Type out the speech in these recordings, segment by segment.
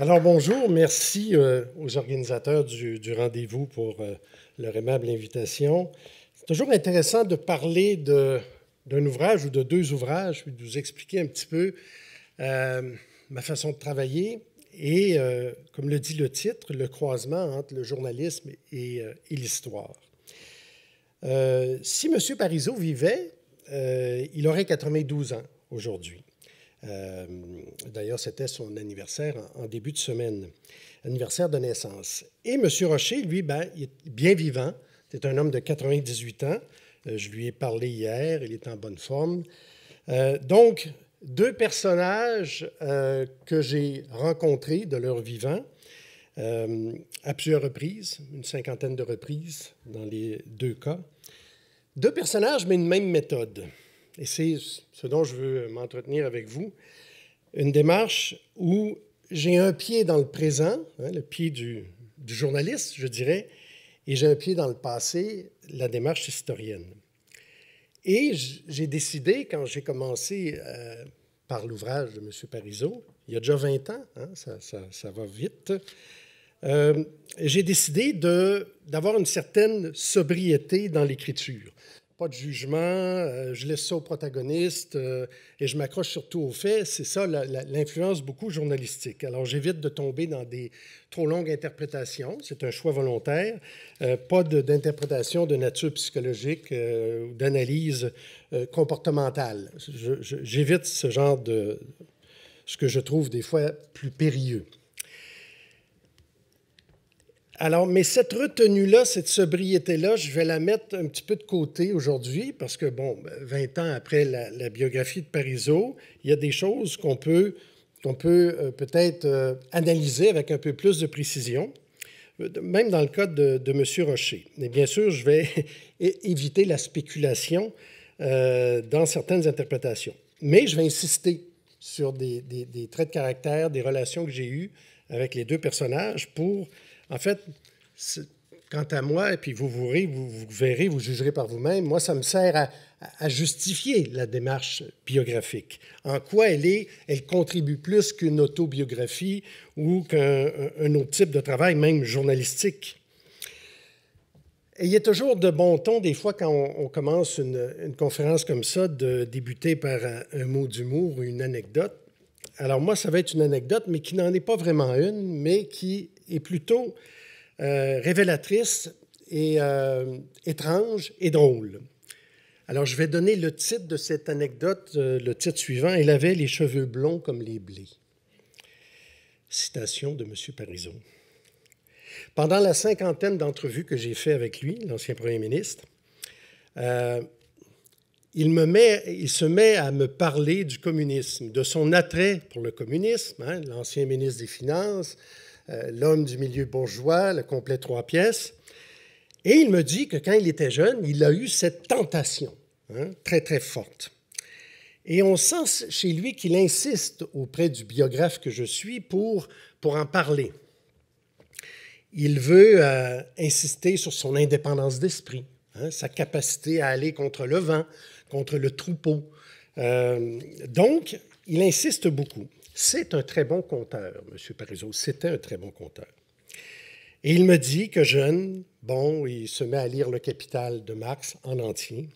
Alors bonjour, merci euh, aux organisateurs du, rendez-vous pour euh, leur aimable invitation. C'est toujours intéressant de parler d'un ouvrage ou de deux ouvrages, puis de vous expliquer un petit peu euh, ma façon de travailler et, comme le dit le titre, le croisement entre le journalisme et, et l'histoire. si M. Parizeau vivait, il aurait 92 ans aujourd'hui. Euh, d'ailleurs, c'était son anniversaire en, début de semaine, anniversaire de naissance. Et M. Rocher, lui, ben, est bien vivant. C'est un homme de 98 ans. Euh, je lui ai parlé hier, il est en bonne forme. Euh, donc, deux personnages que j'ai rencontrés de leur vivant à plusieurs reprises, une cinquantaine de reprises dans les deux cas. Deux personnages, mais une même méthode et c'est ce dont je veux m'entretenir avec vous, une démarche où j'ai un pied dans le présent, hein, le pied du, journaliste, je dirais, et j'ai un pied dans le passé, la démarche historienne. Et j'ai décidé, quand j'ai commencé euh, par l'ouvrage de M. Parizeau, il y a déjà 20 ans, hein, ça, va vite, euh, j'ai décidé d'avoir une certaine sobriété dans l'écriture pas de jugement, euh, je laisse ça aux protagonistes euh, et je m'accroche surtout aux faits. C'est ça l'influence beaucoup journalistique. Alors j'évite de tomber dans des trop longues interprétations. C'est un choix volontaire. Euh, pas d'interprétation de, nature psychologique ou d'analyse comportementale. J'évite ce genre de ce que je trouve des fois plus périlleux. Alors, mais cette retenue-là, cette sobriété-là, je vais la mettre un petit peu de côté aujourd'hui parce que, bon, 20 ben, ans après la, biographie de Parisot il y a des choses qu'on peut qu'on peut euh, peut-être euh, analyser avec un peu plus de précision, euh, même dans le cas de, de M. Rocher. Mais bien sûr, je vais éviter la spéculation dans certaines interprétations. Mais je vais insister sur des, des traits de caractère, des relations que j'ai eues avec les deux personnages pour en fait, quant à moi, et puis vous, vous, vous, verrez, vous jugerez par vous-même, moi, ça me sert à, justifier la démarche biographique. En quoi elle est, elle contribue plus qu'une autobiographie ou qu'un autre type de travail, même journalistique. Il y a toujours de bon ton, des fois, quand on, commence une, conférence comme ça, de débuter par un mot d'humour ou une anecdote. Alors moi, ça va être une anecdote, mais qui n'en est pas vraiment une, mais qui est plutôt euh, révélatrice et euh, étrange et drôle. Alors, je vais donner le titre de cette anecdote, euh, le titre suivant Il avait les cheveux blonds comme les blés. Citation de M. Parizeau. Pendant la cinquantaine d'entrevues que j'ai fait avec lui, l'ancien premier ministre, il, me met, il, se met à me parler du communisme, de son attrait pour le communisme, hein, l'ancien ministre des Finances, euh, l'homme du milieu bourgeois, le complet trois pièces. Et il me dit que quand il était jeune, il a eu cette tentation hein, très, très forte. Et on sent chez lui qu'il insiste auprès du biographe que je suis pour, pour en parler. Il veut euh, insister sur son indépendance d'esprit, hein, sa capacité à aller contre le vent, contre le troupeau. Euh, donc, il insiste beaucoup. C'est un très bon conteur, M. Parizeau. C'était un très bon conteur. Et il me dit que jeune, bon, il se met à lire Le Capital de Marx en entier.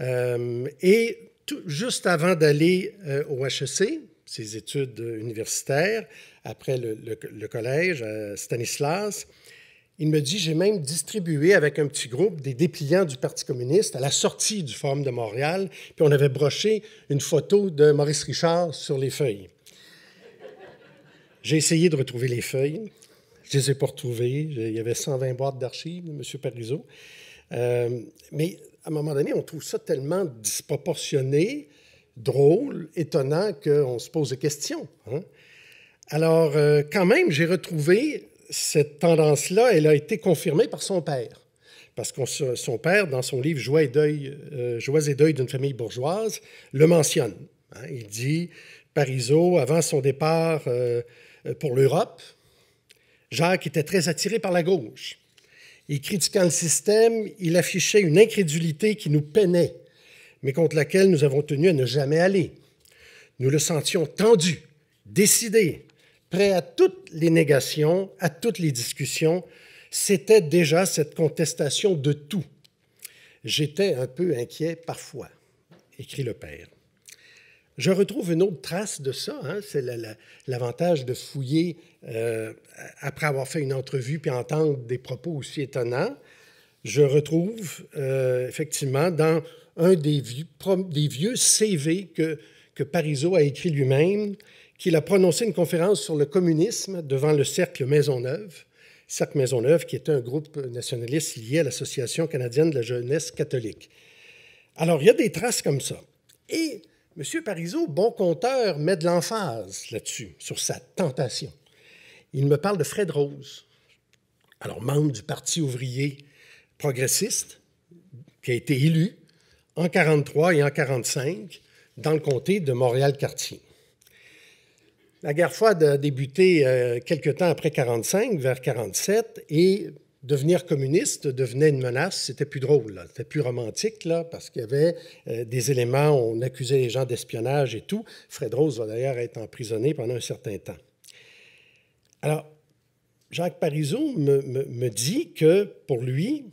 Euh, et juste avant d'aller euh, au HEC, ses études universitaires, après le, collège Stanislas, il me dit, j'ai même distribué avec un petit groupe des dépliants du Parti communiste à la sortie du Forum de Montréal, puis on avait broché une photo de Maurice Richard sur les feuilles. J'ai essayé de retrouver les feuilles. Je ne les ai pas retrouvées. Il y avait 120 boîtes d'archives de M. Parizeau. Euh, mais à un moment donné, on trouve ça tellement disproportionné, drôle, étonnant qu'on se pose des questions. Hein. Alors, euh, quand même, j'ai retrouvé cette tendance-là. Elle a été confirmée par son père. Parce que son père, dans son livre Joie et deuil, euh, Joies et deuil d'une famille bourgeoise, le mentionne. Hein. Il dit Parizeau, avant son départ euh, pour l'Europe. Jacques était très attiré par la gauche. Et critiquant le système, il affichait une incrédulité qui nous peinait, mais contre laquelle nous avons tenu à ne jamais aller. Nous le sentions tendu, décidé, prêt à toutes les négations, à toutes les discussions. C'était déjà cette contestation de tout. J'étais un peu inquiet parfois, écrit le père. Je retrouve une autre trace de ça. Hein. C'est l'avantage de fouiller euh, après avoir fait une entrevue puis entendre des propos aussi étonnants. Je retrouve euh, effectivement dans un des vieux, des vieux CV que, que Parizeau a écrit lui-même, qu'il a prononcé une conférence sur le communisme devant le Cercle Maisonneuve. Cercle Maisonneuve, qui était un groupe nationaliste lié à l'Association canadienne de la jeunesse catholique. Alors, il y a des traces comme ça. Et Monsieur Parizeau, bon compteur, met de l'emphase là-dessus, sur sa tentation. Il me parle de Fred Rose, alors membre du Parti ouvrier progressiste, qui a été élu en 1943 et en 1945 dans le comté de Montréal-Cartier. La guerre froide a débuté euh, quelque temps après 1945, vers 1947, et devenir communiste devenait une menace, c'était plus drôle, c'était plus romantique, là, parce qu'il y avait euh, des éléments, on accusait les gens d'espionnage et tout. Fred Rose va d'ailleurs être emprisonné pendant un certain temps. Alors, Jacques Parizeau me, dit que pour lui,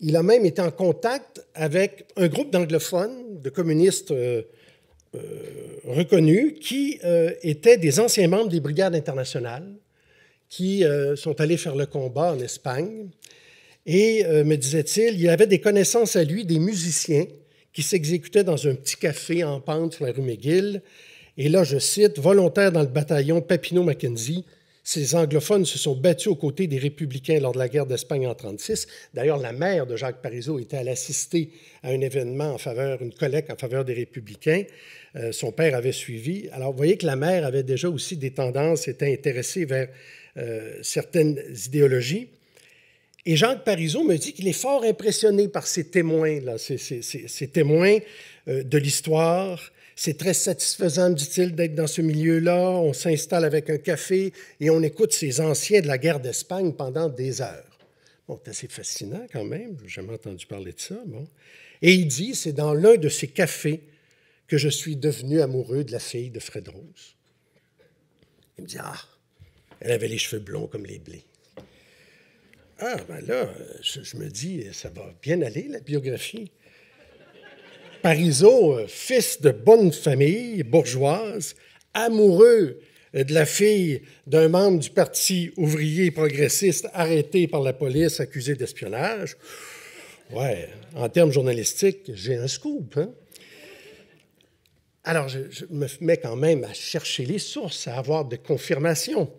il a même été en contact avec un groupe d'anglophones, de communistes euh, euh, reconnus, qui étaient des anciens membres des brigades internationales qui euh, sont allés faire le combat en Espagne. Et euh, me disait-il, il avait des connaissances à lui, des musiciens qui s'exécutaient dans un petit café en pente sur la rue McGill. Et là, je cite, volontaire dans le bataillon Papineau Mackenzie, ces anglophones se sont battus aux côtés des républicains lors de la guerre d'Espagne en 1936. D'ailleurs, la mère de Jacques Parizeau était allée assister à un événement en faveur, une collecte en faveur des républicains. Euh, son père avait suivi. Alors, vous voyez que la mère avait déjà aussi des tendances, était intéressée vers euh, certaines idéologies. Et Jacques Parizeau me dit qu'il est fort impressionné par ces témoins-là, ces, témoins euh, de l'histoire. C'est très satisfaisant, dit-il, d'être dans ce milieu-là. On s'installe avec un café et on écoute ces anciens de la guerre d'Espagne pendant des heures. Bon, c'est assez fascinant quand même. J'ai jamais entendu parler de ça. Et il dit, c'est dans l'un de ces cafés que je suis devenu amoureux de la fille de Fred Rose. Il me dit, ah, elle avait les cheveux blonds comme les blés. Ah, ben là, je, me dis, ça va bien aller, la biographie. parisot euh, fils de bonne famille bourgeoise, amoureux euh, de la fille d'un membre du Parti ouvrier progressiste arrêté par la police accusé d'espionnage. Ouais, en termes journalistiques, j'ai un scoop. Hein. Alors, je, je, me mets quand même à chercher les sources, à avoir des confirmations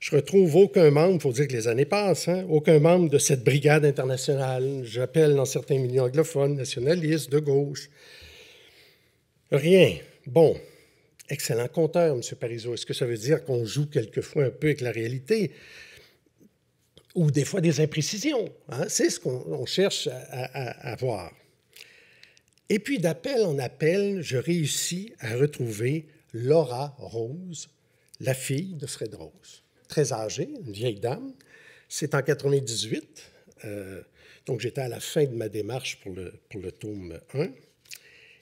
je retrouve aucun membre, il faut dire que les années passent, hein, aucun membre de cette brigade internationale, j'appelle dans certains milieux anglophones, nationalistes, de gauche. Rien. Bon, excellent compteur, M. Parizeau. Est-ce que ça veut dire qu'on joue quelquefois un peu avec la réalité ou des fois des imprécisions? Hein? C'est ce qu'on cherche à, à voir. Et puis d'appel en appel, je réussis à retrouver Laura Rose, la fille de Fred Rose très âgée, une vieille dame. C'est en 98. Euh, donc, j'étais à la fin de ma démarche pour le, le tome 1.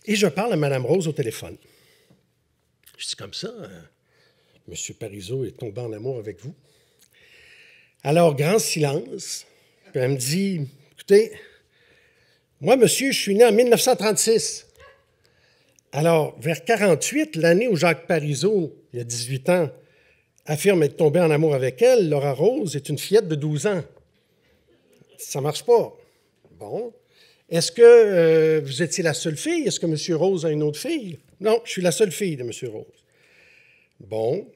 Et je parle à Madame Rose au téléphone. Je dis comme ça, euh, Monsieur Parizeau est tombé en amour avec vous. Alors, grand silence. Puis elle me dit, écoutez, moi, monsieur, je suis né en 1936. Alors, vers 48, l'année où Jacques Parizeau, il y a 18 ans, affirme être tombé en amour avec elle, Laura Rose est une fillette de 12 ans. Ça marche pas. Bon. Est-ce que euh, vous étiez la seule fille? Est-ce que M. Rose a une autre fille? Non, je suis la seule fille de M. Rose. Bon.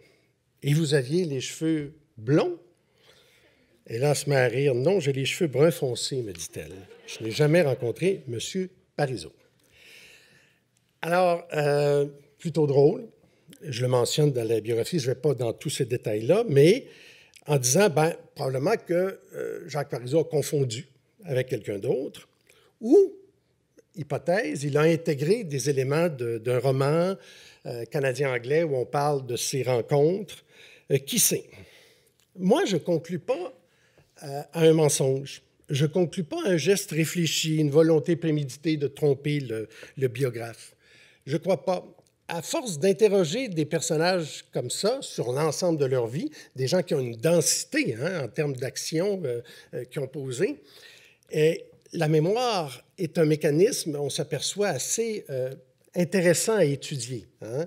Et vous aviez les cheveux blonds? Hélas, se met à rire. Non, j'ai les cheveux bruns foncés, me dit-elle. Je n'ai jamais rencontré M. Parizeau. Alors, euh, plutôt drôle je le mentionne dans la biographie, je ne vais pas dans tous ces détails-là, mais en disant, ben, probablement que euh, Jacques Parizeau a confondu avec quelqu'un d'autre, ou, hypothèse, il a intégré des éléments d'un roman euh, canadien-anglais où on parle de ses rencontres. Euh, qui sait? Moi, je ne conclus pas à un mensonge. Je ne conclus pas à un geste réfléchi, une volonté préméditée de tromper le, le biographe. Je ne crois pas à force d'interroger des personnages comme ça sur l'ensemble de leur vie, des gens qui ont une densité hein, en termes d'actions euh, euh, qui ont posé, et la mémoire est un mécanisme, on s'aperçoit, assez euh, intéressant à étudier, hein.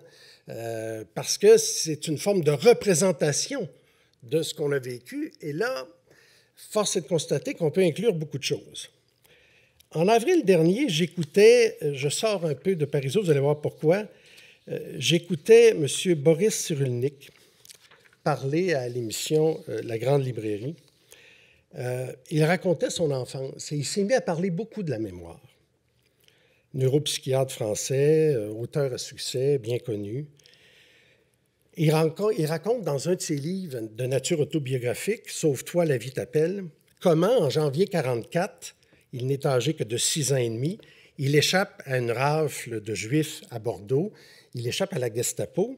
parce que c'est une forme de représentation de ce qu'on a vécu, et là, force est de constater qu'on peut inclure beaucoup de choses. En avril dernier, j'écoutais, je sors un peu de Parisot, vous allez voir pourquoi, euh, j'écoutais M. Boris Cyrulnik parler à l'émission euh, La Grande Librairie. Euh, il racontait son enfance et il s'est mis à parler beaucoup de la mémoire. Neuropsychiatre français, auteur à succès, bien connu. Il raconte, dans un de ses livres de nature autobiographique, Sauve-toi, la vie t'appelle, comment, en janvier 1944, il n'est âgé que de six ans et demi, il échappe à une rafle de Juifs à Bordeaux il échappe à la Gestapo.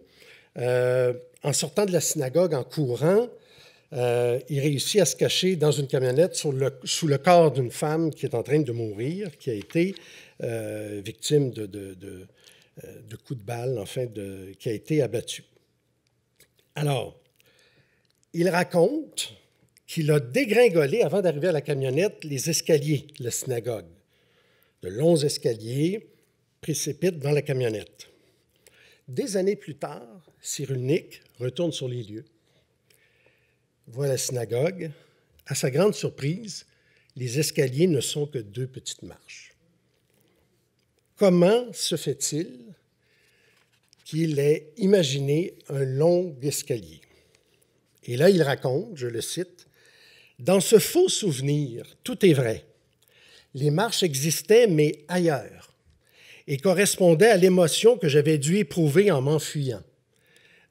Euh, en sortant de la synagogue en courant, euh, il réussit à se cacher dans une camionnette sous le corps d'une femme qui est en train de mourir, qui a été euh, victime de, coups de balle, enfin, qui a été abattue. Alors, il raconte qu'il a dégringolé avant d'arriver à la camionnette les escaliers de la synagogue. De longs escaliers précipitent dans la camionnette. Des années plus tard, Cyrulnik retourne sur les lieux, voit la synagogue. À sa grande surprise, les escaliers ne sont que deux petites marches. Comment se fait-il qu'il ait imaginé un long escalier? Et là, il raconte, je le cite, Dans ce faux souvenir, tout est vrai. Les marches existaient, mais ailleurs et correspondait à l'émotion que j'avais dû éprouver en m'enfuyant.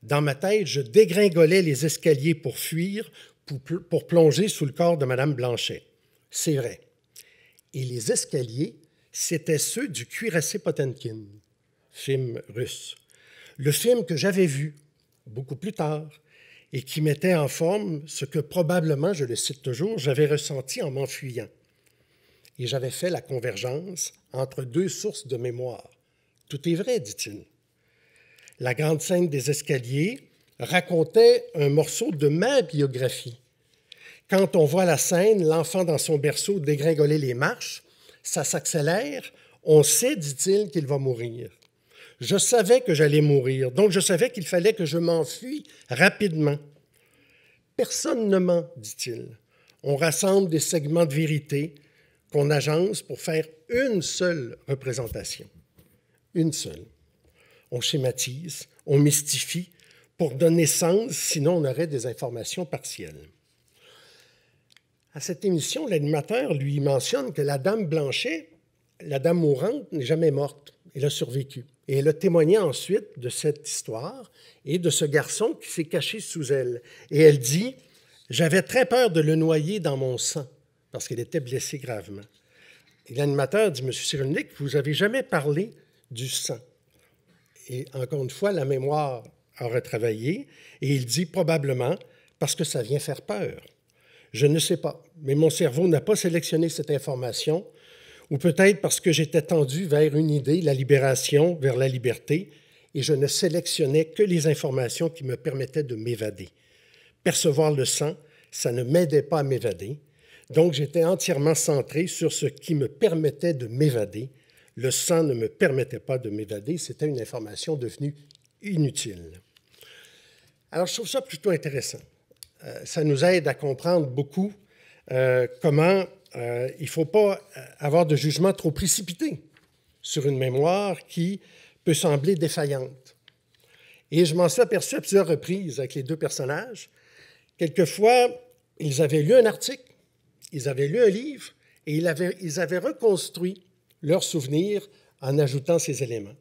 Dans ma tête, je dégringolais les escaliers pour fuir, pour, plonger sous le corps de Madame Blanchet. C'est vrai. Et les escaliers, c'étaient ceux du cuirassé Potemkin, film russe. Le film que j'avais vu beaucoup plus tard et qui mettait en forme ce que probablement, je le cite toujours, j'avais ressenti en m'enfuyant et j'avais fait la convergence entre deux sources de mémoire. Tout est vrai, dit-il. La grande scène des escaliers racontait un morceau de ma biographie. Quand on voit la scène, l'enfant dans son berceau dégringoler les marches, ça s'accélère, on sait, dit-il, qu'il va mourir. Je savais que j'allais mourir, donc je savais qu'il fallait que je m'enfuis rapidement. Personne ne ment, dit-il. On rassemble des segments de vérité, qu'on agence pour faire une seule représentation. Une seule. On schématise, on mystifie pour donner sens, sinon on aurait des informations partielles. À cette émission, l'animateur lui mentionne que la dame Blanchet, la dame mourante, n'est jamais morte. Elle a survécu. Et elle a témoigné ensuite de cette histoire et de ce garçon qui s'est caché sous elle. Et elle dit, J'avais très peur de le noyer dans mon sang parce qu'elle était blessé gravement. l'animateur dit, Monsieur Cyrulnik, vous n'avez jamais parlé du sang. Et encore une fois, la mémoire a retravaillé et il dit probablement parce que ça vient faire peur. Je ne sais pas, mais mon cerveau n'a pas sélectionné cette information, ou peut-être parce que j'étais tendu vers une idée, la libération, vers la liberté, et je ne sélectionnais que les informations qui me permettaient de m'évader. Percevoir le sang, ça ne m'aidait pas à m'évader, donc j'étais entièrement centré sur ce qui me permettait de m'évader. Le sang ne me permettait pas de m'évader, c'était une information devenue inutile. Alors je trouve ça plutôt intéressant. Euh, ça nous aide à comprendre beaucoup euh, comment euh, il ne faut pas avoir de jugement trop précipité sur une mémoire qui peut sembler défaillante. Et je m'en suis aperçu à plusieurs reprises avec les deux personnages. Quelquefois, ils avaient lu un article ils avaient lu un livre et ils avaient, ils avaient reconstruit leur souvenir en ajoutant ces éléments.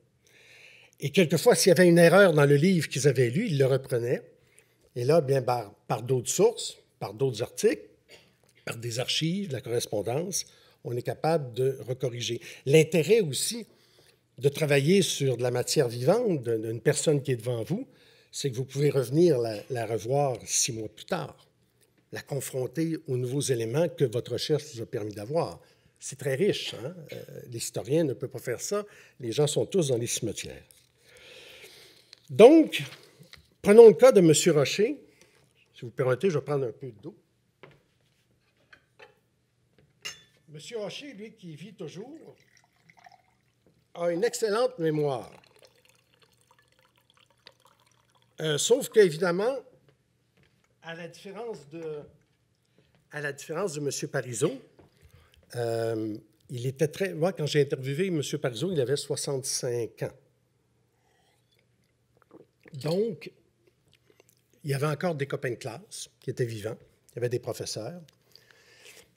Et quelquefois, s'il y avait une erreur dans le livre qu'ils avaient lu, ils le reprenaient. Et là, bien, par, d'autres sources, par d'autres articles, par des archives, la correspondance, on est capable de recorriger. L'intérêt aussi de travailler sur de la matière vivante d'une personne qui est devant vous, c'est que vous pouvez revenir la revoir six mois plus tard la confronter aux nouveaux éléments que votre recherche vous a permis d'avoir. C'est très riche. Hein? Euh, l'historien ne peut pas faire ça. Les gens sont tous dans les cimetières. Donc, prenons le cas de M. Rocher. Si vous permettez, je vais prendre un peu d'eau. M. Rocher, lui, qui vit toujours, a une excellente mémoire. Euh, sauf qu'évidemment, à la différence de, à la différence de M. Parizeau, euh, il était très. Moi, quand j'ai interviewé M. Parizeau, il avait 65 ans. Donc, il y avait encore des copains de classe qui étaient vivants. Il y avait des professeurs.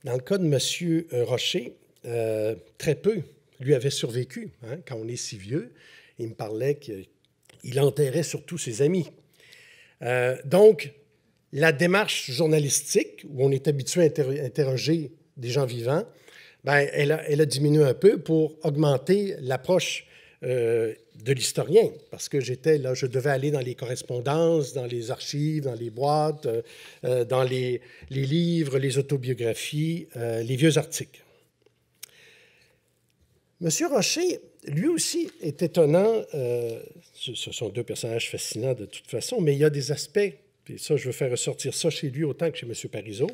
Dans le cas de M. Rocher, euh, très peu lui avaient survécu. Hein, quand on est si vieux, il me parlait qu'il enterrait surtout ses amis. Euh, donc, la démarche journalistique, où on est habitué à interroger des gens vivants, ben, elle, a, diminué un peu pour augmenter l'approche euh, de l'historien, parce que j'étais là, je devais aller dans les correspondances, dans les archives, dans les boîtes, euh, euh, dans les, livres, les autobiographies, les vieux articles. Monsieur Rocher, lui aussi, est étonnant. ce sont deux personnages fascinants de toute façon, mais il y a des aspects puis ça, je veux faire ressortir ça chez lui autant que chez M. Parizeau.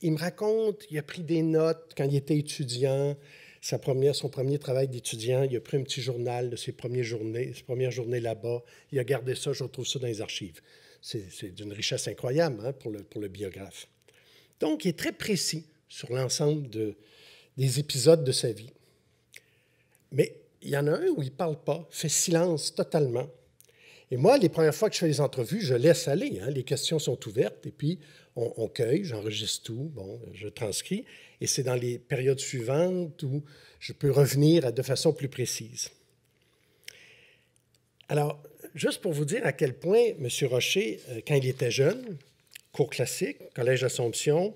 Il me raconte, il a pris des notes quand il était étudiant, sa première, son premier travail d'étudiant, il a pris un petit journal de ses, premières journées, ses premières journées là-bas, il a gardé ça, je retrouve ça dans les archives. C'est d'une richesse incroyable hein, pour, le, biographe. Donc, il est très précis sur l'ensemble des épisodes de sa vie. Mais il y en a un où il ne parle pas, fait silence totalement. Et moi, les premières fois que je fais les entrevues, je laisse aller. Hein. les questions sont ouvertes et puis on, cueille, j'enregistre tout, bon, je transcris. Et c'est dans les périodes suivantes où je peux revenir de façon plus précise. Alors, juste pour vous dire à quel point M. Rocher, euh, quand il était jeune, cours classique, collège d'assomption,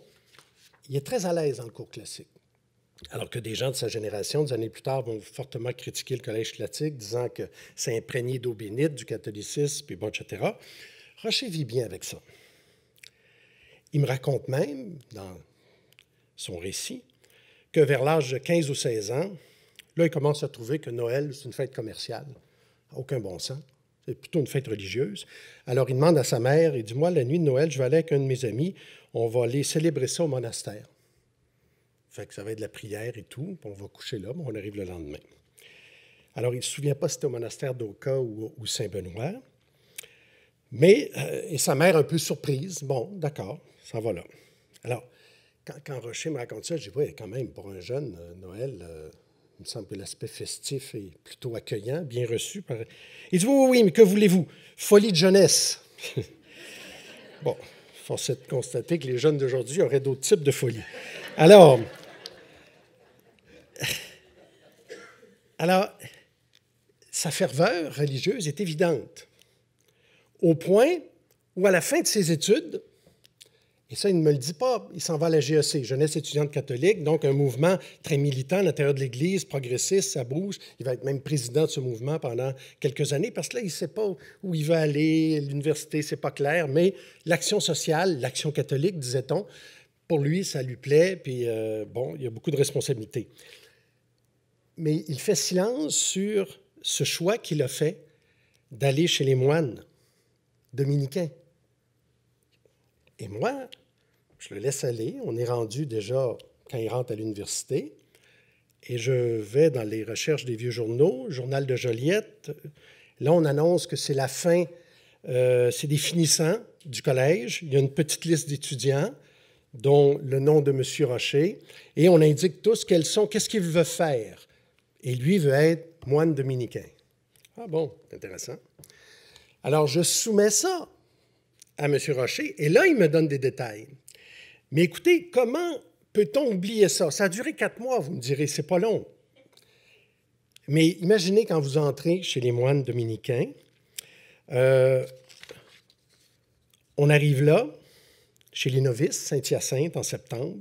il est très à l'aise dans le cours classique. Alors que des gens de sa génération, des années plus tard, vont fortement critiquer le Collège clatique, disant que c'est imprégné d'eau bénite, du catholicisme, puis bon, etc. Rocher vit bien avec ça. Il me raconte même, dans son récit, que vers l'âge de 15 ou 16 ans, là, il commence à trouver que Noël, c'est une fête commerciale. Aucun bon sens. C'est plutôt une fête religieuse. Alors, il demande à sa mère, il dit, moi, la nuit de Noël, je vais aller avec un de mes amis, on va aller célébrer ça au monastère. Fait que ça va être de la prière et tout. On va coucher là, on arrive le lendemain. Alors, il ne se souvient pas si c'était au monastère d'Oka ou, Saint-Benoît. Mais, euh, sa mère un peu surprise, bon, d'accord, ça va là. Alors, quand, Rocher me raconte ça, je dis, oui, quand même, pour un jeune, euh, Noël, euh, il me semble que l'aspect festif est plutôt accueillant, bien reçu. Il dit, oui, oui, oui mais que voulez-vous? Folie de jeunesse. bon, force est de constater que les jeunes d'aujourd'hui auraient d'autres types de folie. Alors, Alors, sa ferveur religieuse est évidente, au point où, à la fin de ses études, et ça, il ne me le dit pas, il s'en va à la GEC, Jeunesse étudiante catholique, donc un mouvement très militant à l'intérieur de l'Église, progressiste, ça bouge. Il va être même président de ce mouvement pendant quelques années, parce que là, il ne sait pas où il va aller, l'université, c'est pas clair, mais l'action sociale, l'action catholique, disait-on, pour lui, ça lui plaît, puis euh, bon, il y a beaucoup de responsabilités mais il fait silence sur ce choix qu'il a fait d'aller chez les moines dominicains. Et moi, je le laisse aller. On est rendu déjà quand il rentre à l'université. Et je vais dans les recherches des vieux journaux, Journal de Joliette. Là, on annonce que c'est la fin, euh, c'est des finissants du collège. Il y a une petite liste d'étudiants, dont le nom de M. Rocher. Et on indique tous quels sont, qu'est-ce qu'il veut faire et lui veut être moine dominicain. Ah bon, intéressant. Alors, je soumets ça à M. Rocher, et là, il me donne des détails. Mais écoutez, comment peut-on oublier ça? Ça a duré quatre mois, vous me direz, c'est pas long. Mais imaginez quand vous entrez chez les moines dominicains, euh, on arrive là, chez les novices, Saint-Hyacinthe, en septembre.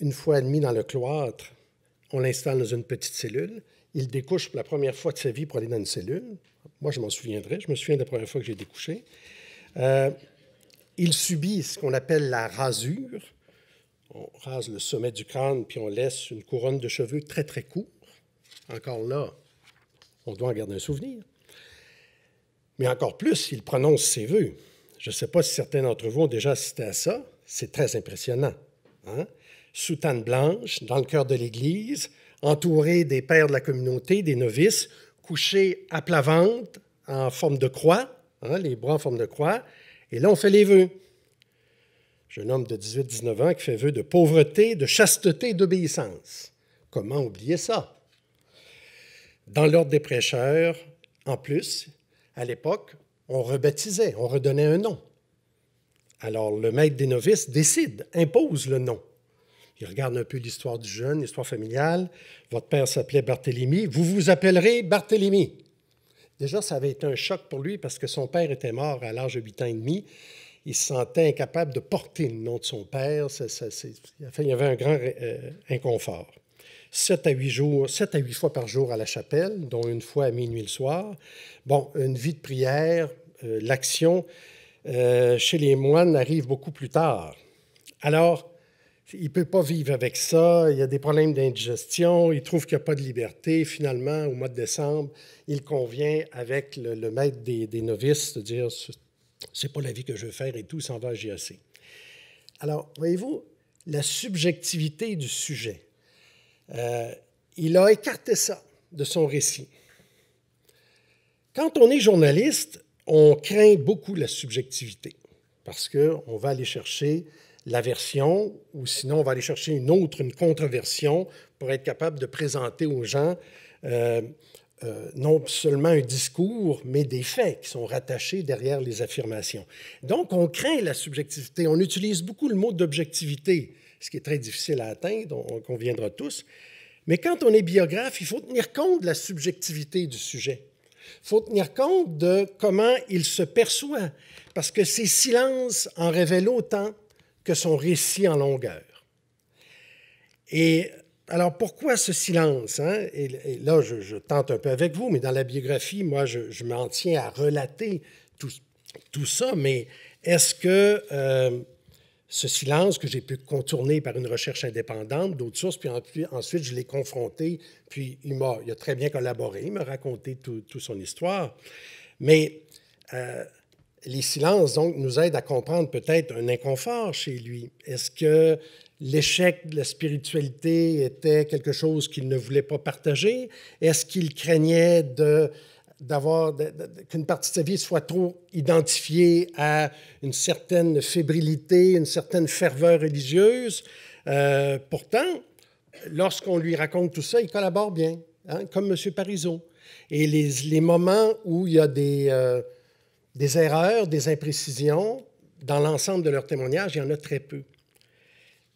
Une fois admis dans le cloître, on l'installe dans une petite cellule. Il découche pour la première fois de sa vie pour aller dans une cellule. Moi, je m'en souviendrai. Je me souviens de la première fois que j'ai découché. Euh, il subit ce qu'on appelle la rasure. On rase le sommet du crâne, puis on laisse une couronne de cheveux très, très court. Encore là, on doit en garder un souvenir. Mais encore plus, il prononce ses voeux. Je ne sais pas si certains d'entre vous ont déjà assisté à ça. C'est très impressionnant. Hein? soutane blanche, dans le cœur de l'Église, entouré des pères de la communauté, des novices, couchés à plat ventre, en forme de croix, hein, les bras en forme de croix, et là, on fait les vœux. Jeune homme de 18-19 ans qui fait vœu de pauvreté, de chasteté et d'obéissance. Comment oublier ça? Dans l'ordre des prêcheurs, en plus, à l'époque, on rebaptisait, on redonnait un nom. Alors le maître des novices décide, impose le nom. Il regarde un peu l'histoire du jeune, l'histoire familiale. Votre père s'appelait Barthélemy. Vous vous appellerez Barthélemy. Déjà, ça avait été un choc pour lui parce que son père était mort à l'âge de 8 ans et demi. Il se sentait incapable de porter le nom de son père. il y avait un grand euh, inconfort. Sept à, huit jours, sept à huit fois par jour à la chapelle, dont une fois à minuit le soir. Bon, une vie de prière, euh, l'action euh, chez les moines arrive beaucoup plus tard. Alors, il ne peut pas vivre avec ça, il a des problèmes d'indigestion, il trouve qu'il n'y a pas de liberté. Finalement, au mois de décembre, il convient avec le, maître des, novices de dire c'est pas la vie que je veux faire et tout, s'en va à assez. Alors, voyez-vous, la subjectivité du sujet, euh, il a écarté ça de son récit. Quand on est journaliste, on craint beaucoup la subjectivité parce qu'on va aller chercher la version, ou sinon on va aller chercher une autre, une contre-version, pour être capable de présenter aux gens euh, euh, non seulement un discours, mais des faits qui sont rattachés derrière les affirmations. Donc on craint la subjectivité, on utilise beaucoup le mot d'objectivité, ce qui est très difficile à atteindre, on conviendra tous. Mais quand on est biographe, il faut tenir compte de la subjectivité du sujet. Il faut tenir compte de comment il se perçoit, parce que ses silences en révèlent autant, que son récit en longueur. Et alors pourquoi ce silence hein? et, là, je, tente un peu avec vous, mais dans la biographie, moi, je, m'en tiens à relater tout, ça, mais est-ce que euh, ce silence que j'ai pu contourner par une recherche indépendante d'autres sources, puis, ensuite je l'ai confronté, puis il m'a il a très bien collaboré, il m'a raconté toute tout son histoire, mais euh, les silences, donc, nous aident à comprendre peut-être un inconfort chez lui. Est-ce que l'échec de la spiritualité était quelque chose qu'il ne voulait pas partager? Est-ce qu'il craignait de d'avoir qu'une partie de sa vie soit trop identifiée à une certaine fébrilité, une certaine ferveur religieuse. Euh, pourtant, lorsqu'on lui raconte tout ça, il collabore bien, hein, comme M. Parisot. Et les, les, moments où il y a des, euh, des erreurs, des imprécisions. Dans l'ensemble de leurs témoignages, il y en a très peu.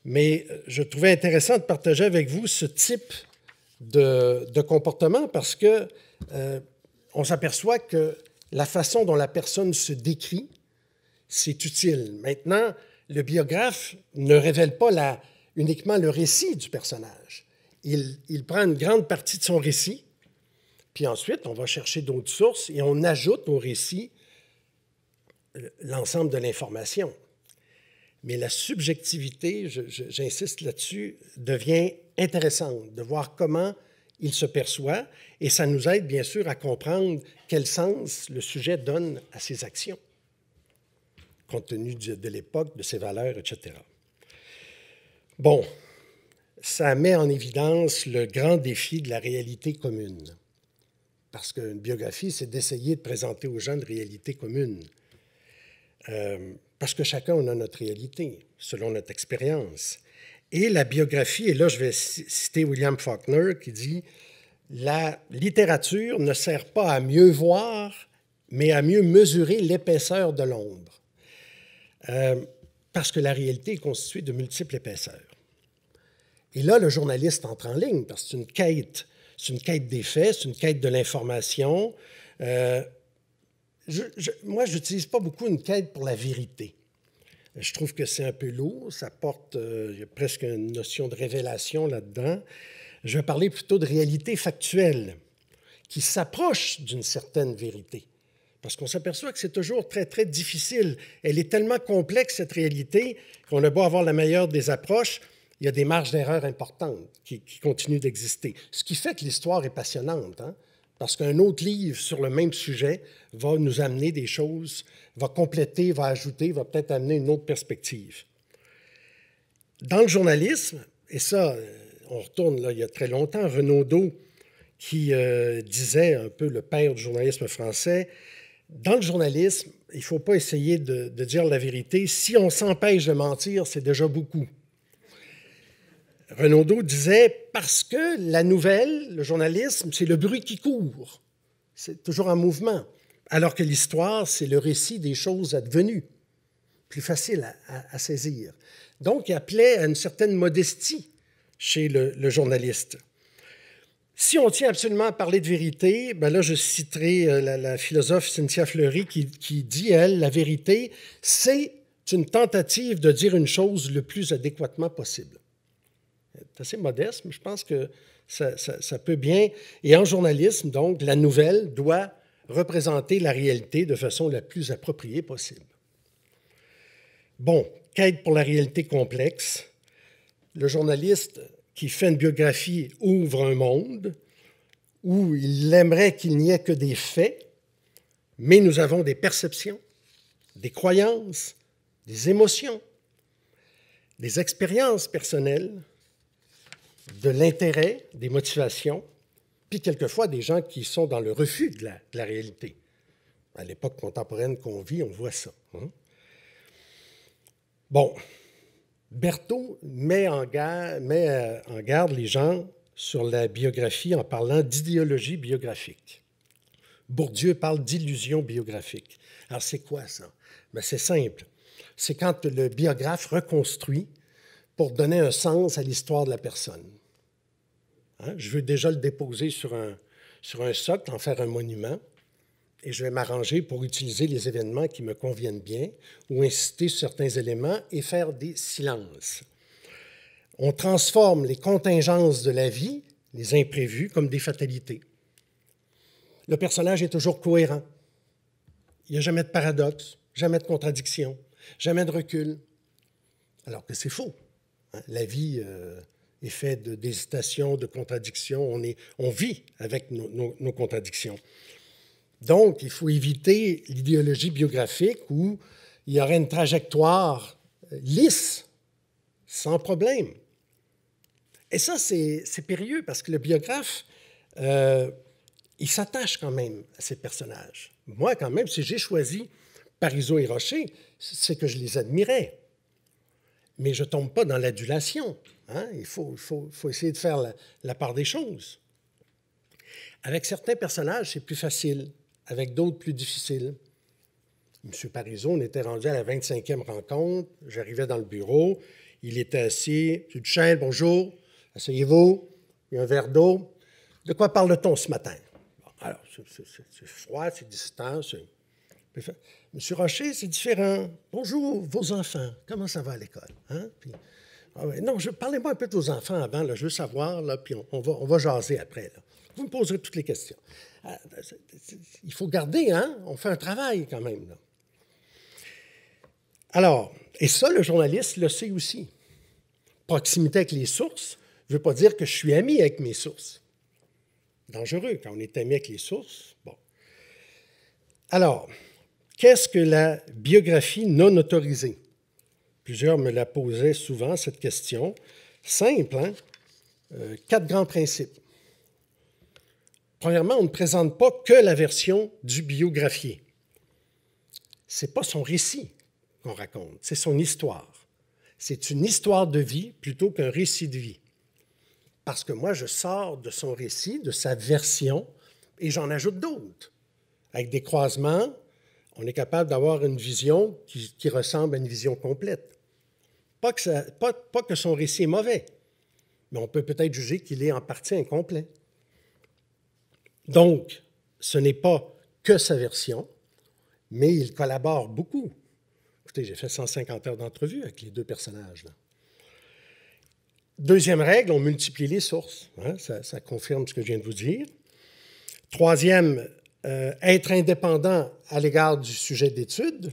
Mais euh, je trouvais intéressant de partager avec vous ce type de, comportement parce que euh, on s'aperçoit que la façon dont la personne se décrit, c'est utile. Maintenant, le biographe ne révèle pas uniquement le récit du personnage. il, prend une grande partie de son récit, puis ensuite, on va chercher d'autres sources et on ajoute au récit euh, l'ensemble de l'information. Mais la subjectivité, j'insiste là-dessus, devient intéressante, de voir comment il se perçoit, et ça nous aide bien sûr à comprendre quel sens le sujet donne à ses actions, compte tenu de, l'époque, de ses valeurs, etc. Bon, ça met en évidence le grand défi de la réalité commune, parce qu'une biographie, c'est d'essayer de présenter aux gens une réalité commune euh, parce que chacun, on a notre réalité, selon notre expérience. Et la biographie, et là je vais citer William Faulkner qui dit, la littérature ne sert pas à mieux voir, mais à mieux mesurer l'épaisseur de l'ombre. Euh, parce que la réalité est constituée de multiples épaisseurs. Et là, le journaliste entre en ligne, parce que c'est une quête. C'est une quête des faits, c'est une quête de l'information. Euh, moi, je n'utilise pas beaucoup une quête pour la vérité. Je trouve que c'est un peu lourd, ça porte euh, presque une notion de révélation là-dedans. Je vais parler plutôt de réalité factuelle, qui s'approche d'une certaine vérité. Parce qu'on s'aperçoit que c'est toujours très, très difficile. Elle est tellement complexe, cette réalité, qu'on a beau avoir la meilleure des approches, il y a des marges d'erreur importantes qui, qui continuent d'exister. Ce qui fait que l'histoire est passionnante. Hein? Parce qu'un autre livre sur le même sujet va nous amener des choses, va compléter, va ajouter, va peut-être amener une autre perspective. Dans le journalisme, et ça, euh, on retourne là, il y a très longtemps, Renaudot, qui euh, disait un peu le père du journalisme français, dans le journalisme, il ne faut pas essayer de dire la vérité. Si on s'empêche de mentir, c'est déjà beaucoup. Renaudot disait parce que la nouvelle, le journalisme, c'est le bruit qui court, c'est toujours un mouvement, alors que l'histoire, c'est le récit des choses advenues, plus facile à, saisir. Donc, il appelait à une certaine modestie chez le, journaliste. Si on tient absolument à parler de vérité, ben là, je citerai euh, la, philosophe Cynthia Fleury qui dit, elle, la vérité, c'est une tentative de dire une chose le plus adéquatement possible. C'est assez modeste, mais je pense que ça, peut bien. Et en journalisme, donc, la nouvelle doit représenter la réalité de façon la plus appropriée possible. Bon, quête pour la réalité complexe. Le journaliste qui fait une biographie ouvre un monde où il aimerait qu'il n'y ait que des faits, mais nous avons des perceptions, des croyances, des émotions, des expériences personnelles, de l'intérêt, des motivations, puis quelquefois des gens qui sont dans le refus de la, réalité. À l'époque contemporaine qu'on vit, on voit ça. Hein. Bon, Berthaud met en, garde, met euh, en garde les gens sur la biographie en parlant d'idéologie biographique. Bourdieu parle d'illusion biographique. Alors, c'est quoi ça? Ben, c'est simple. C'est quand le biographe reconstruit pour donner un sens à l'histoire de la personne. Hein, je veux déjà le déposer sur un, sur un socle, en faire un monument, et je vais m'arranger pour utiliser les événements qui me conviennent bien ou inciter certains éléments et faire des silences. On transforme les contingences de la vie, les imprévus, comme des fatalités. Le personnage est toujours cohérent. Il n'y a jamais de paradoxe, jamais de contradiction, jamais de recul. Alors que c'est faux. Hein. La vie, euh, Effet d'hésitation, de contradiction, On, est, on vit avec nos, contradictions. Donc, il faut éviter l'idéologie biographique où il y aurait une trajectoire lisse, sans problème. Et ça, c'est périlleux parce que le biographe, euh, il s'attache quand même à ses personnages. Moi, quand même, si j'ai choisi Parisot et Rocher, c'est que je les admirais. Mais je ne tombe pas dans l'adulation. Hein? Il faut, essayer de faire la, part des choses. Avec certains personnages, c'est plus facile, avec d'autres, plus difficile. M. Parizeau, on était rendu à la 25e rencontre. J'arrivais dans le bureau. Il était assis. M. Duchesne, bonjour. Asseyez-vous. Il y a un verre d'eau. De quoi parle-t-on ce matin? alors, c'est froid, c'est distant. Monsieur Rocher, c'est différent. Bonjour, vos enfants. Comment ça va à l'école? Hein? Puis, ah Non, parlez-moi un peu de vos enfants avant, là, je veux savoir, là, puis on, va, jaser après. Vous me poserez toutes les questions. Ah, ben, il faut garder, hein? On fait un travail quand même. Alors, et ça, le journaliste le sait aussi. Proximité avec les sources ne veut pas dire que je suis ami avec mes sources. Dangereux quand on est ami avec les sources. Bon. Alors, qu'est-ce que la biographie non autorisée? Plusieurs me la posaient souvent, cette question. Simple, hein? Euh, quatre grands principes. Premièrement, on ne présente pas que la version du biographié. Ce n'est pas son récit qu'on raconte, c'est son histoire. C'est une histoire de vie plutôt qu'un récit de vie. Parce que moi, je sors de son récit, de sa version, et j'en ajoute d'autres. Avec des croisements, on est capable d'avoir une vision qui, ressemble à une vision complète. Pas que, son récit est mauvais, mais on peut peut-être juger qu'il est en partie incomplet. Donc, ce n'est pas que sa version, mais il collabore beaucoup. Écoutez, j'ai fait 150 heures d'entrevue avec les deux personnages. Deuxième règle, on multiplie les sources. Hein, ça, confirme ce que je viens de vous dire. Troisième, euh, être indépendant à l'égard du sujet d'étude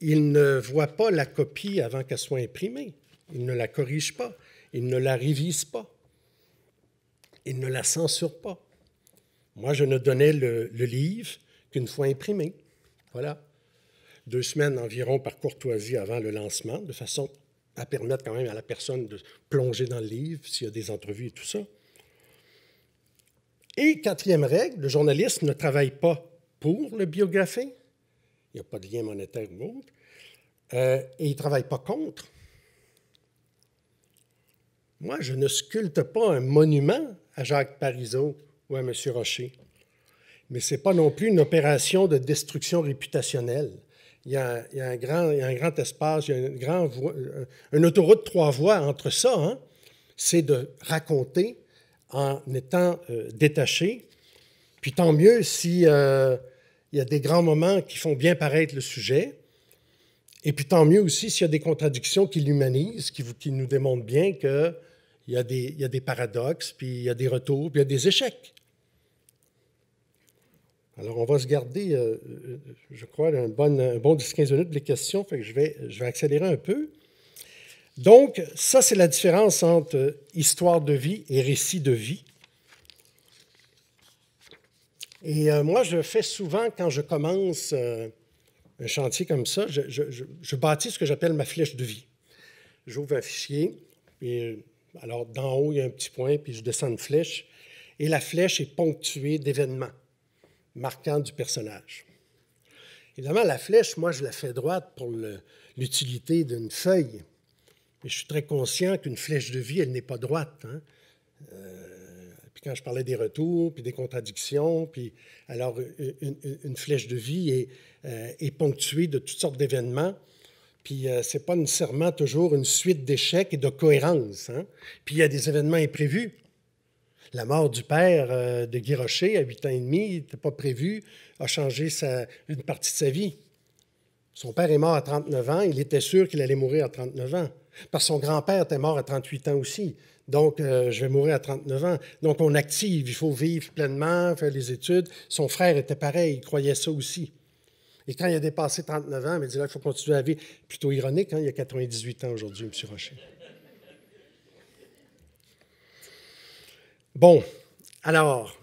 il ne voit pas la copie avant qu'elle soit imprimée. Il ne la corrige pas. Il ne la révise pas. Il ne la censure pas. Moi, je ne donnais le, livre qu'une fois imprimé. Voilà. Deux semaines environ par courtoisie avant le lancement, de façon à permettre quand même à la personne de plonger dans le livre s'il y a des entrevues et tout ça. Et quatrième règle, le journaliste ne travaille pas pour le biographe. Il n'y a pas de lien monétaire ou autre. Euh, et il ne travaille pas contre. Moi, je ne sculpte pas un monument à Jacques Parizeau ou à M. Rocher. Mais ce n'est pas non plus une opération de destruction réputationnelle. Il y, a, un, grand, il y a un grand espace, il y a une, grande voie, euh, une autoroute trois voies entre ça. Hein. c'est de raconter en étant euh, détaché. Puis tant mieux si il y a des grands moments qui font bien paraître le sujet. Et puis tant mieux aussi s'il y a des contradictions qui l'humanisent, qui, nous démontrent bien qu'il y, a des, y a des paradoxes, puis il y a des retours, puis il y a des échecs. Alors, on va se garder, euh, euh, je crois, un bon, un 10-15 minutes les questions, que je vais, je vais accélérer un peu. Donc, ça, c'est la différence entre euh, histoire de vie et récit de vie. Et euh, moi, je fais souvent, quand je commence euh, un chantier comme ça, je, bâtis ce que j'appelle ma flèche de vie. J'ouvre un fichier, et euh, alors d'en haut, il y a un petit point, puis je descends une flèche, et la flèche est ponctuée d'événements marquants du personnage. Évidemment, la flèche, moi, je la fais droite pour l'utilité d'une feuille. Mais je suis très conscient qu'une flèche de vie, elle n'est pas droite. Hein? quand je parlais des retours, puis des contradictions, puis alors une, flèche de vie euh, est, ponctuée de toutes sortes d'événements. Puis euh, c'est pas nécessairement toujours une suite d'échecs et de cohérences. Hein. Puis il y a des événements imprévus. La mort du père euh, de Guy Rocher à 8 ans et demi, n'était pas prévu, a changé une partie de sa vie. Son père est mort à 39 ans, il était sûr qu'il allait mourir à 39 ans. Parce son grand-père était mort à 38 ans aussi. Donc, euh, je vais mourir à 39 ans. Donc, on active, il faut vivre pleinement, faire les études. Son frère était pareil, il croyait ça aussi. Et quand il a dépassé 39 ans, il m'a dit, là, il faut continuer à vivre. Plutôt ironique, hein, il a 98 ans aujourd'hui, M. Rocher. Bon, alors,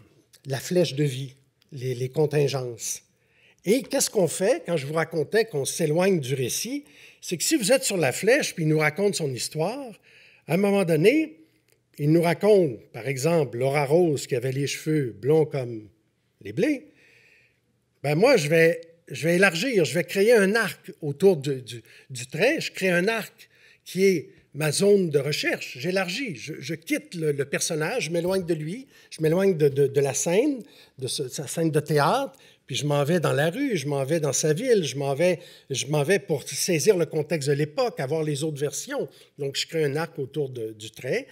la flèche de vie, les contingences. Et qu'est-ce qu'on fait quand je vous racontais qu'on s'éloigne du récit? c'est que si vous êtes sur la flèche, puis il nous raconte son histoire, à un moment donné, il nous raconte, par exemple, Laura Rose qui avait les cheveux blonds comme les blés. Ben moi, je vais, je vais élargir, je vais créer un arc autour du, trait. Je crée un arc qui est ma zone de recherche. J'élargis, je, quitte le, personnage, je m'éloigne de lui, je m'éloigne de, la scène, de sa scène de théâtre. Puis je m'en vais dans la rue, je m'en vais dans sa ville, je m'en vais, vais pour saisir le contexte de l'époque, avoir les autres versions. Donc, je crée un arc autour du trait.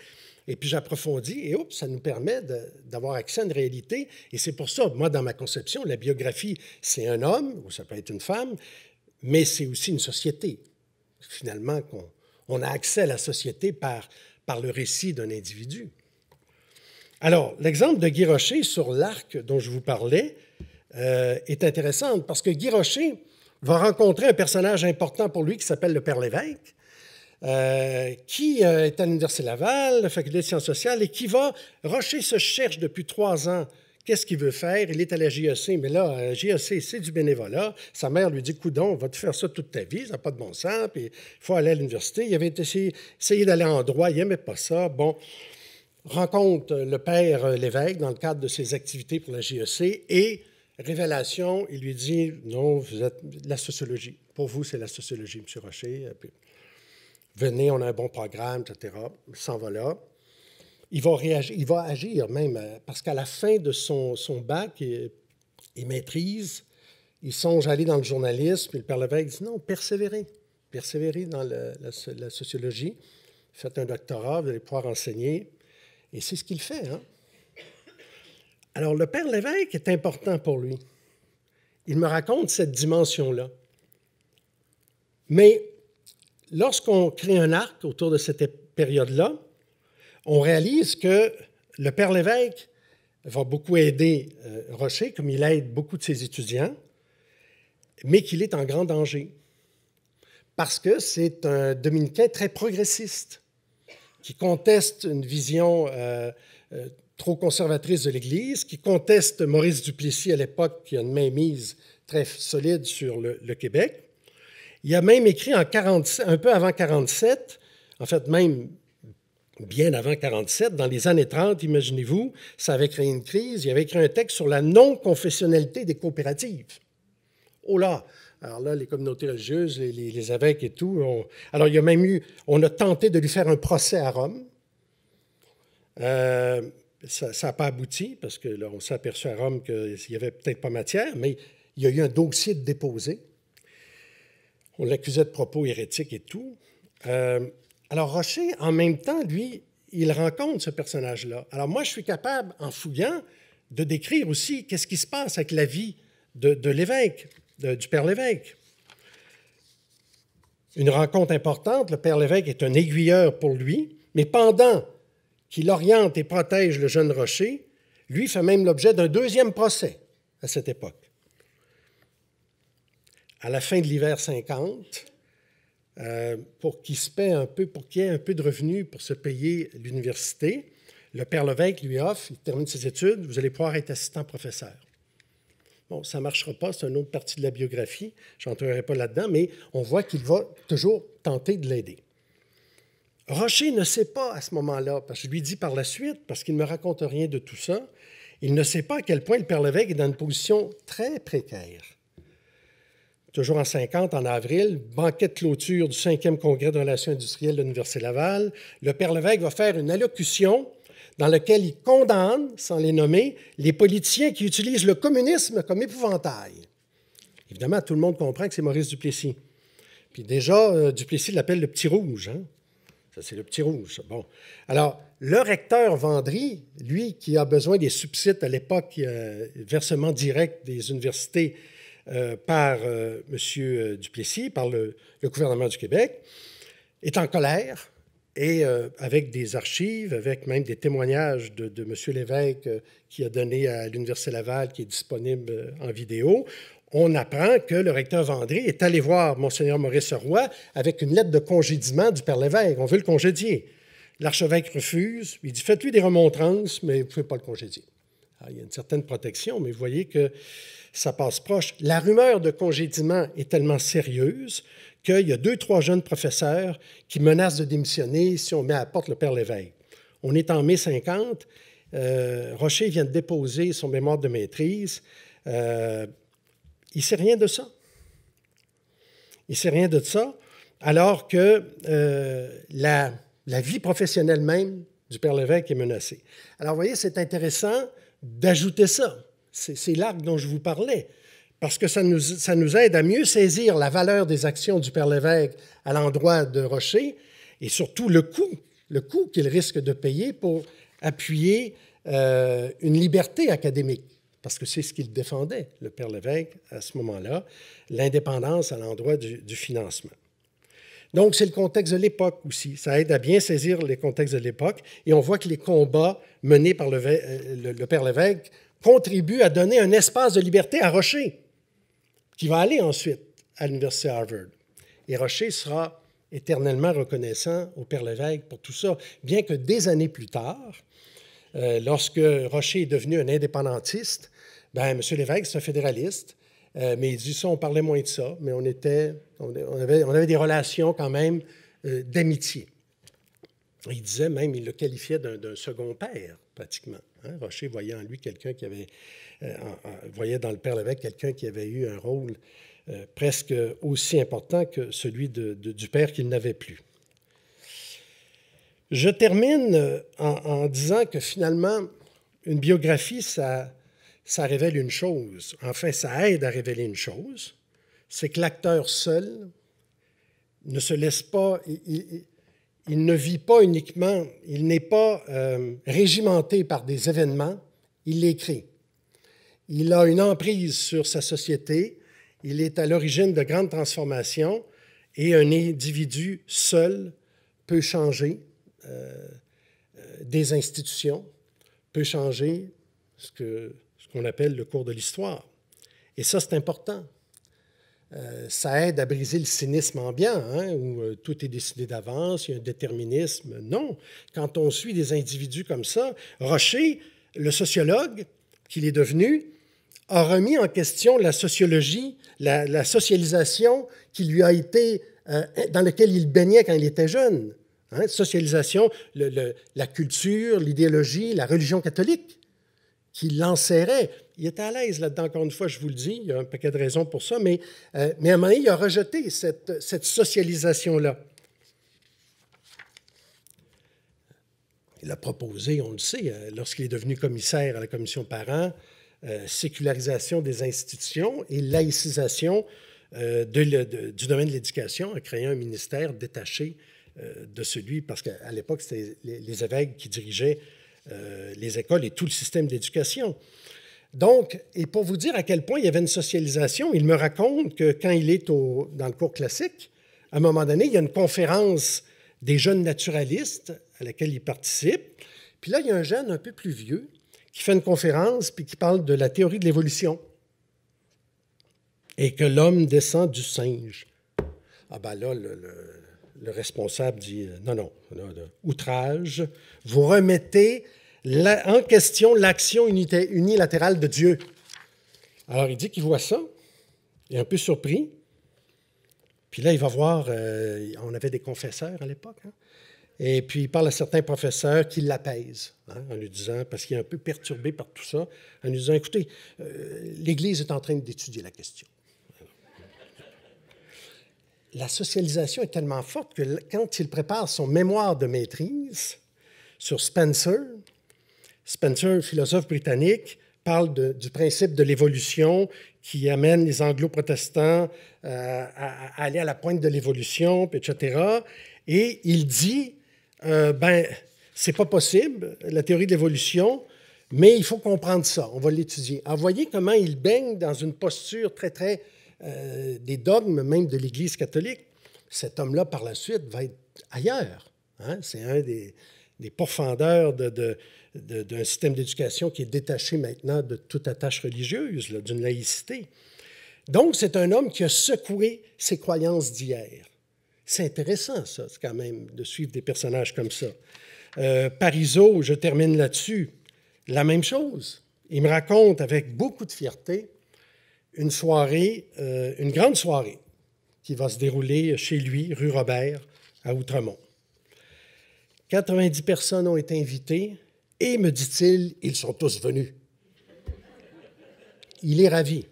Et puis j'approfondis et hop, ça nous permet d'avoir accès à une réalité. Et c'est pour ça, moi, dans ma conception, la biographie, c'est un homme, ou ça peut être une femme, mais c'est aussi une société. Finalement, on a accès à la société par, par le récit d'un individu. Alors, l'exemple de Guy Rocher sur l'arc dont je vous parlais, euh, est intéressante parce que Guy Rocher va rencontrer un personnage important pour lui qui s'appelle le Père Lévesque, euh, qui euh, est à l'Université Laval, la Faculté de sciences sociales, et qui va. Rocher se cherche depuis trois ans qu'est-ce qu'il veut faire. Il est à la JEC, mais là, la JEC, c'est du bénévolat. Sa mère lui dit Coudon, va te faire ça toute ta vie, ça n'a pas de bon sens, puis il faut aller à l'université. Il avait essayé, d'aller en droit, il n'aimait pas ça. Bon, rencontre le père Lévesque dans le cadre de ses activités pour la JEC et Révélation, il lui dit Non, vous êtes la sociologie. Pour vous, c'est la sociologie, M. Rocher. venez, on a un bon programme, etc. Il s'en va là. Il va, réagir, il va agir même, euh, parce qu'à la fin de son, son bac et, maîtrise, il songe à aller dans le journalisme. Puis le Père Lévesque dit Non, persévérez. Persévérez dans la, la, sociologie. Faites un doctorat, vous allez pouvoir enseigner. Et c'est ce qu'il fait. Hein? Alors, le Père Lévesque est important pour lui. Il me raconte cette dimension-là. Mais lorsqu'on crée un arc autour de cette période-là, on réalise que le Père Lévesque va beaucoup aider euh, Rocher, comme il aide beaucoup de ses étudiants, mais qu'il est en grand danger. Parce que c'est un dominicain très progressiste, qui conteste une vision euh, euh, trop conservatrice de l'Église, qui conteste Maurice Duplessis à l'époque, qui a une mainmise très solide sur le, Québec. Il a même écrit en 40, un peu avant 47, en fait même bien avant 47, dans les années 30, imaginez-vous, ça avait créé une crise, il avait écrit un texte sur la non-confessionnalité des coopératives. Oh là, alors là, les communautés religieuses, les, les, évêques et tout, alors il y a même eu, on a tenté de lui faire un procès à Rome. Euh, ça n'a pas abouti parce que on s'est aperçu à Rome qu'il n'y avait peut-être pas matière, mais il y a eu un dossier de déposé. On l'accusait de propos hérétiques et tout. Euh, alors Rocher, en même temps, lui, il rencontre ce personnage-là. Alors moi, je suis capable, en fouillant, de décrire aussi qu'est-ce qui se passe avec la vie de, de l'évêque, du père l'évêque. Une rencontre importante, le père l'évêque est un aiguilleur pour lui, mais pendant qui l'oriente et protège le jeune Rocher, lui fait même l'objet d'un deuxième procès à cette époque. À la fin de l'hiver 50, euh, pour qu'il se paie un peu, pour qu'il ait un peu de revenus pour se payer l'université, le père Levesque lui offre, il termine ses études, vous allez pouvoir être assistant professeur. Bon, ça ne marchera pas, c'est une autre partie de la biographie, je n'entrerai pas là-dedans, mais on voit qu'il va toujours tenter de l'aider. Rocher ne sait pas à ce moment-là, parce que je lui dis par la suite, parce qu'il ne me raconte rien de tout ça, il ne sait pas à quel point le Père Lévesque est dans une position très précaire. Toujours en 50, en avril, banquet de clôture du 5e congrès de relations industrielles de l'Université Laval, le Père Lévesque va faire une allocution dans laquelle il condamne, sans les nommer, les politiciens qui utilisent le communisme comme épouvantail. Évidemment, tout le monde comprend que c'est Maurice Duplessis. Puis déjà, euh, Duplessis l'appelle le petit rouge. Hein. Ça, c'est le petit rouge. Bon. Alors, le recteur Vendry, lui, qui a besoin des subsides à l'époque, euh, versement direct des universités euh, par euh, M. Duplessis, par le, gouvernement du Québec, est en colère et avec des archives, avec même des témoignages de, de M. Lévesque qui a donné à l'Université Laval, qui est disponible en vidéo, on apprend que le recteur Vendry est allé voir Monseigneur Maurice Roy avec une lettre de congédiement du Père Lévesque. On veut le congédier. L'archevêque refuse. Il dit Faites-lui des remontrances, mais vous ne pouvez pas le congédier. Ah, il y a une certaine protection, mais vous voyez que ça passe proche. La rumeur de congédiement est tellement sérieuse qu'il y a deux, trois jeunes professeurs qui menacent de démissionner si on met à la porte le Père Lévesque. On est en mai 50. Euh, Rocher vient de déposer son mémoire de maîtrise. Euh, il ne sait rien de ça. Il ne sait rien de ça, alors que euh, la, vie professionnelle même du Père Lévesque est menacée. Alors, vous voyez, c'est intéressant d'ajouter ça. C'est l'arc dont je vous parlais, parce que ça nous, aide à mieux saisir la valeur des actions du Père Lévesque à l'endroit de Rocher et surtout le coût, le coût qu'il risque de payer pour appuyer euh, une liberté académique parce que c'est ce qu'il défendait, le Père Lévesque, à ce moment-là, l'indépendance à l'endroit du, financement. Donc, c'est le contexte de l'époque aussi. Ça aide à bien saisir les contextes de l'époque. Et on voit que les combats menés par euh, le, Père Lévesque contribuent à donner un espace de liberté à Rocher, qui va aller ensuite à l'Université Harvard. Et Rocher sera éternellement reconnaissant au Père Lévesque pour tout ça, bien que des années plus tard, euh, lorsque Rocher est devenu un indépendantiste, Bien, M. Lévesque, c'est un fédéraliste, euh, mais il dit ça, on parlait moins de ça, mais on, était, on, avait, on avait, des relations quand même euh, d'amitié. Il disait même, il le qualifiait d'un second père, pratiquement. Hein. Rocher voyait en lui quelqu'un qui avait, euh, voyait dans le père Lévesque quelqu'un qui avait eu un rôle presque aussi important que celui du père qu'il n'avait plus. Je termine en disant que finalement, une biographie, ça, ça révèle une chose, enfin ça aide à révéler une chose, c'est que l'acteur seul ne se laisse pas, il, ne vit pas uniquement, il n'est pas euh, régimenté par des événements, il les crée. Il a une emprise sur sa société, il est à l'origine de grandes transformations et un individu seul peut changer euh, euh, des institutions, peut changer ce que qu'on appelle le cours de l'histoire. Et ça, c'est important. Euh, ça aide à briser le cynisme ambiant, hein, où euh, tout est décidé d'avance, il y a un déterminisme. Non, quand on suit des individus comme ça, Rocher, le sociologue qu'il est devenu, a remis en question la sociologie, la, socialisation qui lui a été, euh, dans laquelle il baignait quand il était jeune. Hein. socialisation, la culture, l'idéologie, la religion catholique qui l'enserrait. Il était à l'aise là-dedans, encore une fois, je vous le dis, il y a un paquet de raisons pour ça, mais, euh, mais à un moment il a rejeté cette, socialisation-là. Il a proposé, on le sait, euh, lorsqu'il est devenu commissaire à la commission parents, euh, sécularisation des institutions et laïcisation du domaine de l'éducation en créant un ministère détaché de celui, parce qu'à l'époque, c'était les, évêques qui dirigeaient euh, les écoles et tout le système d'éducation. Donc, et pour vous dire à quel point il y avait une socialisation, il me raconte que quand il est au, dans le cours classique, à un moment donné, il y a une conférence des jeunes naturalistes à laquelle il participe. Puis là, il y a un jeune un peu plus vieux qui fait une conférence puis qui parle de la théorie de l'évolution et que l'homme descend du singe. Ah ben là, le le responsable dit euh, non, non, outrage, vous remettez en question l'action unilatérale de Dieu. Alors il dit qu'il voit ça, il est un peu surpris. Puis là, il va voir, euh, on avait des confesseurs à l'époque, hein. et puis il parle à certains professeurs qui l'apaisent, hein, en lui disant, parce qu'il est un peu perturbé par tout ça, en lui disant, écoutez, euh, l'Église est en train d'étudier la question la socialisation est tellement forte que quand il prépare son mémoire de maîtrise sur Spencer, Spencer, philosophe britannique, parle du principe de l'évolution qui amène les anglo-protestants euh, à, aller à la pointe de l'évolution, etc. Et il dit, euh, ben, c'est pas possible, la théorie de l'évolution, mais il faut comprendre ça, on va l'étudier. Alors, voyez comment il baigne dans une posture très, très euh, des dogmes même de l'Église catholique. Cet homme-là, par la suite, va être ailleurs. Hein. C'est un des, profondeurs d'un système d'éducation qui est détaché maintenant de toute attache religieuse, d'une laïcité. Donc, c'est un homme qui a secoué ses croyances d'hier. C'est intéressant, ça, quand même, de suivre des personnages comme ça. Euh, je termine là-dessus, la même chose. Il me raconte avec beaucoup de fierté une soirée, euh, une grande soirée, qui va se dérouler chez lui, rue Robert, à Outremont. 90 personnes ont été invitées et, me dit-il, ils sont tous venus. Il est ravi.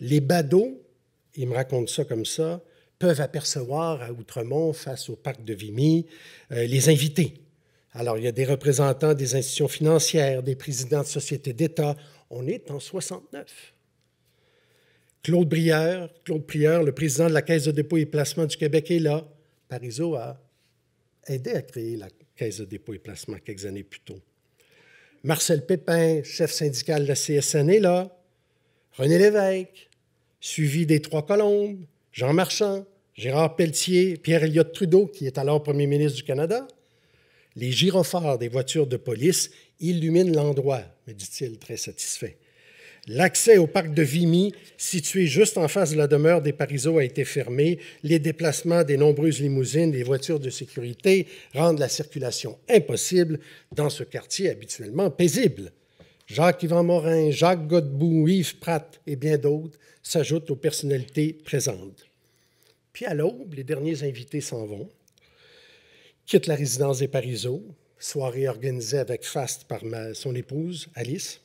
Les badauds, il me raconte ça comme ça, peuvent apercevoir à Outremont, face au parc de Vimy, euh, les invités. Alors, il y a des représentants des institutions financières, des présidents de sociétés d'État. On est en 69. Claude Brière, Prieur, le président de la Caisse de dépôt et placement du Québec, est là. Parizeau a aidé à créer la Caisse de dépôt et placement quelques années plus tôt. Marcel Pépin, chef syndical de la CSN, est là. René Lévesque, suivi des Trois Colombes, Jean Marchand, Gérard Pelletier, pierre Elliott Trudeau, qui est alors premier ministre du Canada. Les gyrophares des voitures de police illuminent l'endroit, me dit-il très satisfait. L'accès au parc de Vimy, situé juste en face de la demeure des Parizeaux, a été fermé. Les déplacements des nombreuses limousines, des voitures de sécurité rendent la circulation impossible dans ce quartier habituellement paisible. Jacques-Yvan Morin, Jacques Godbout, Yves Pratt et bien d'autres s'ajoutent aux personnalités présentes. Puis à l'aube, les derniers invités s'en vont, quittent la résidence des Parizeaux, soirée organisée avec Fast par son épouse, Alice.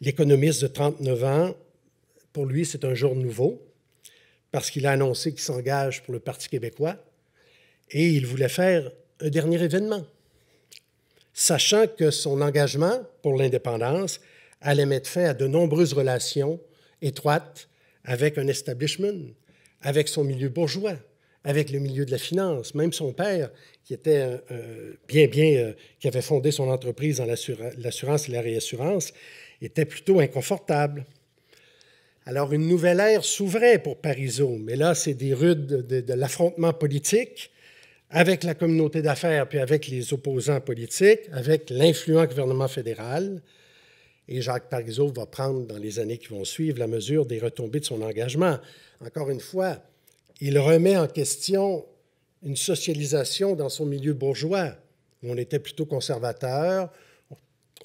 L'économiste de 39 ans, pour lui, c'est un jour nouveau parce qu'il a annoncé qu'il s'engage pour le Parti québécois et il voulait faire un dernier événement, sachant que son engagement pour l'indépendance allait mettre fin à de nombreuses relations étroites avec un establishment, avec son milieu bourgeois, avec le milieu de la finance, même son père, qui était euh, euh, bien, bien, euh, qui avait fondé son entreprise dans l'assurance et la réassurance, était plutôt inconfortable. Alors une nouvelle ère s'ouvrait pour Parisot, mais là c'est des rudes de, l'affrontement politique avec la communauté d'affaires, puis avec les opposants politiques, avec l'influent gouvernement fédéral. Et Jacques Parizeau va prendre dans les années qui vont suivre la mesure des retombées de son engagement. Encore une fois, il remet en question une socialisation dans son milieu bourgeois, où on était plutôt conservateur,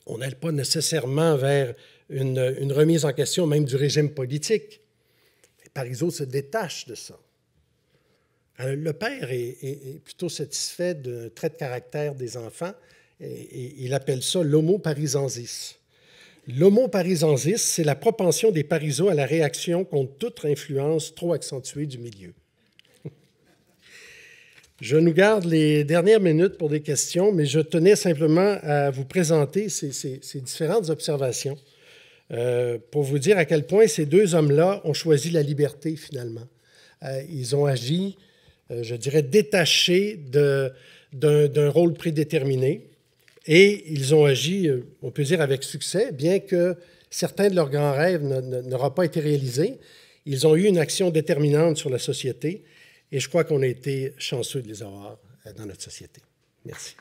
on n'aide pas nécessairement vers une, remise en question même du régime politique. Les parisots se détachent de ça. le père est, plutôt satisfait d'un trait de caractère des enfants et, il appelle ça l'homo parisensis. L'homo parisensis, c'est la propension des Parisiens à la réaction contre toute influence trop accentuée du milieu. Je nous garde les dernières minutes pour des questions, mais je tenais simplement à vous présenter ces, différentes observations euh, pour vous dire à quel point ces deux hommes-là ont choisi la liberté finalement. Euh, ils ont agi, euh, je dirais, détachés d'un rôle prédéterminé et ils ont agi, on peut dire, avec succès, bien que certains de leurs grands rêves n'auront pas été réalisés. Ils ont eu une action déterminante sur la société et je crois qu'on a été chanceux de les avoir euh, dans notre société. Merci.